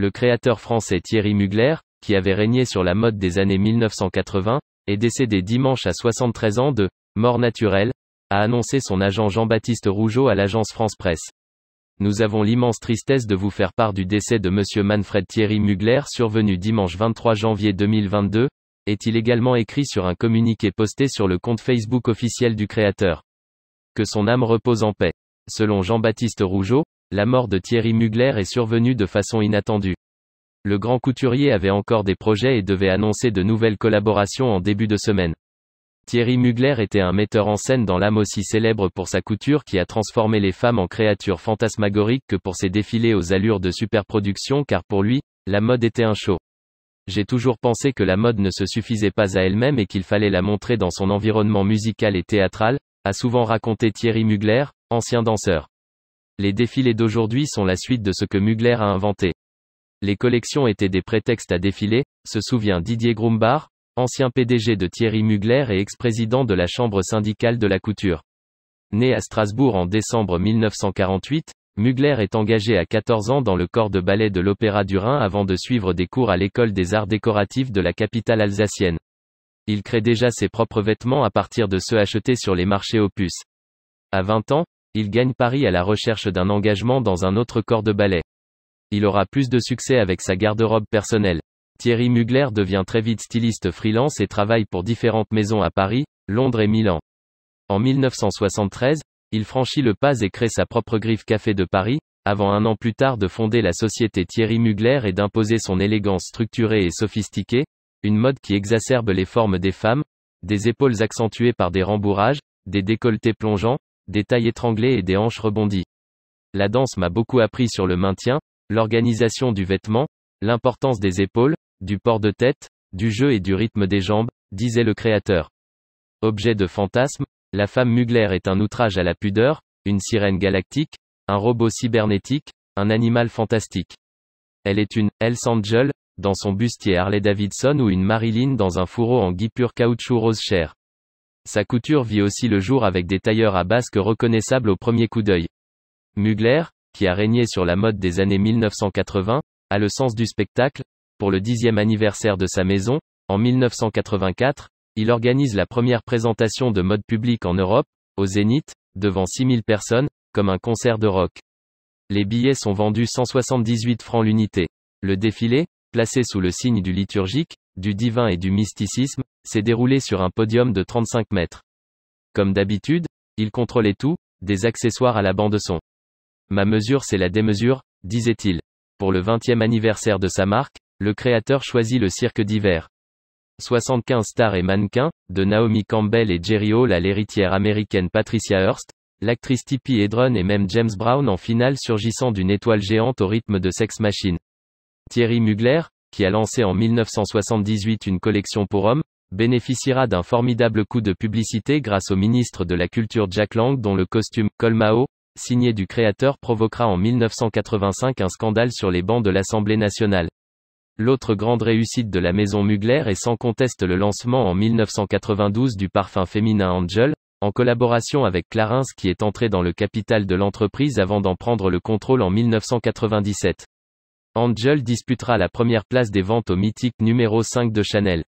Le créateur français Thierry Mugler, qui avait régné sur la mode des années 1980, est décédé dimanche à 73 ans de mort naturelle, a annoncé son agent Jean-Baptiste Rougeau à l'agence France Presse. Nous avons l'immense tristesse de vous faire part du décès de M. Manfred Thierry Mugler survenu dimanche 23 janvier 2022, est-il également écrit sur un communiqué posté sur le compte Facebook officiel du créateur. Que son âme repose en paix. Selon Jean-Baptiste Rougeau, la mort de Thierry Mugler est survenue de façon inattendue. Le grand couturier avait encore des projets et devait annoncer de nouvelles collaborations en début de semaine. Thierry Mugler était un metteur en scène dans l'âme aussi célèbre pour sa couture qui a transformé les femmes en créatures fantasmagoriques que pour ses défilés aux allures de superproduction car pour lui, la mode était un show. J'ai toujours pensé que la mode ne se suffisait pas à elle-même et qu'il fallait la montrer dans son environnement musical et théâtral, a souvent raconté Thierry Mugler, ancien danseur. Les défilés d'aujourd'hui sont la suite de ce que Mugler a inventé. Les collections étaient des prétextes à défiler, se souvient Didier Grumbach, ancien PDG de Thierry Mugler et ex-président de la Chambre syndicale de la couture. Né à Strasbourg en décembre 1948, Mugler est engagé à 14 ans dans le corps de ballet de l'Opéra du Rhin avant de suivre des cours à l'école des arts décoratifs de la capitale alsacienne. Il crée déjà ses propres vêtements à partir de ceux achetés sur les marchés opus. À 20 ans, il gagne Paris à la recherche d'un engagement dans un autre corps de ballet. Il aura plus de succès avec sa garde-robe personnelle. Thierry Mugler devient très vite styliste freelance et travaille pour différentes maisons à Paris, Londres et Milan. En 1973, il franchit le pas et crée sa propre griffe café de Paris, avant un an plus tard de fonder la société Thierry Mugler et d'imposer son élégance structurée et sophistiquée, une mode qui exacerbe les formes des femmes, des épaules accentuées par des rembourrages, des décolletés plongeants, des tailles étranglées et des hanches rebondies. La danse m'a beaucoup appris sur le maintien, l'organisation du vêtement, l'importance des épaules, du port de tête, du jeu et du rythme des jambes, disait le créateur. Objet de fantasme, la femme Mugler est un outrage à la pudeur, une sirène galactique, un robot cybernétique, un animal fantastique. Elle est une Hells Angel, dans son bustier Harley Davidson ou une Marilyn dans un fourreau en guipure caoutchouc rose chair. Sa couture vit aussi le jour avec des tailleurs à basque reconnaissables au premier coup d'œil. Mugler, qui a régné sur la mode des années 1980, a le sens du spectacle, pour le dixième anniversaire de sa maison, en 1984, il organise la première présentation de mode publique en Europe, au Zénith, devant 6000 personnes, comme un concert de rock. Les billets sont vendus 178 francs l'unité. Le défilé, placé sous le signe du liturgique, du divin et du mysticisme, s'est déroulé sur un podium de 35 mètres. Comme d'habitude, il contrôlait tout, des accessoires à la bande son. Ma mesure c'est la démesure, disait-il. Pour le 20e anniversaire de sa marque, le créateur choisit le cirque d'hiver. 75 stars et mannequins, de Naomi Campbell et Jerry Hall à l'héritière américaine Patricia Hearst, l'actrice Tippi Hedren et même James Brown en finale surgissant d'une étoile géante au rythme de Sex Machine. Thierry Mugler, qui a lancé en 1978 une collection pour hommes, bénéficiera d'un formidable coup de publicité grâce au ministre de la Culture Jack Lang dont le costume Colmao, signé du créateur provoquera en 1985 un scandale sur les bancs de l'Assemblée nationale. L'autre grande réussite de la maison Mugler est sans conteste le lancement en 1992 du parfum féminin Angel, en collaboration avec Clarins qui est entré dans le capital de l'entreprise avant d'en prendre le contrôle en 1997. Angel disputera la première place des ventes au mythique numéro 5 de Chanel.